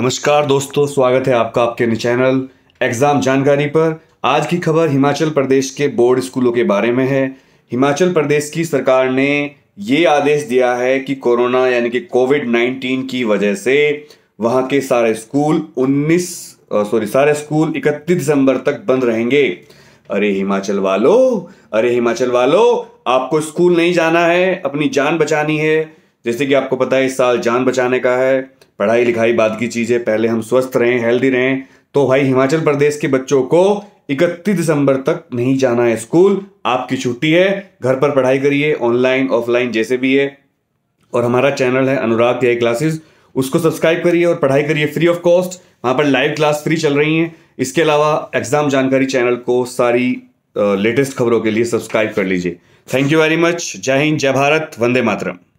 नमस्कार दोस्तों स्वागत है आपका आपके चैनल एग्ज़ाम जानकारी पर आज की खबर हिमाचल प्रदेश के बोर्ड स्कूलों के बारे में है हिमाचल प्रदेश की सरकार ने ये आदेश दिया है कि कोरोना यानी कि कोविड 19 की वजह से वहाँ के सारे स्कूल 19 सॉरी सारे स्कूल 31 दिसंबर तक बंद रहेंगे अरे हिमाचल वालों अरे हिमाचल वालों आपको स्कूल नहीं जाना है अपनी जान बचानी है जैसे कि आपको पता है इस साल जान बचाने का है पढ़ाई लिखाई बाद की चीज़ें पहले हम स्वस्थ रहें हेल्दी रहें तो भाई हिमाचल प्रदेश के बच्चों को इकतीस दिसंबर तक नहीं जाना है स्कूल आपकी छुट्टी है घर पर पढ़ाई करिए ऑनलाइन ऑफलाइन जैसे भी है और हमारा चैनल है अनुराग टीआई क्लासेस उसको सब्सक्राइब करिए और पढ़ाई करिए फ्री ऑफ कॉस्ट वहाँ पर लाइव क्लास फ्री चल रही हैं इसके अलावा एग्जाम जानकारी चैनल को सारी लेटेस्ट खबरों के लिए सब्सक्राइब कर लीजिए थैंक यू वेरी मच जय हिंद जय भारत वंदे मातरम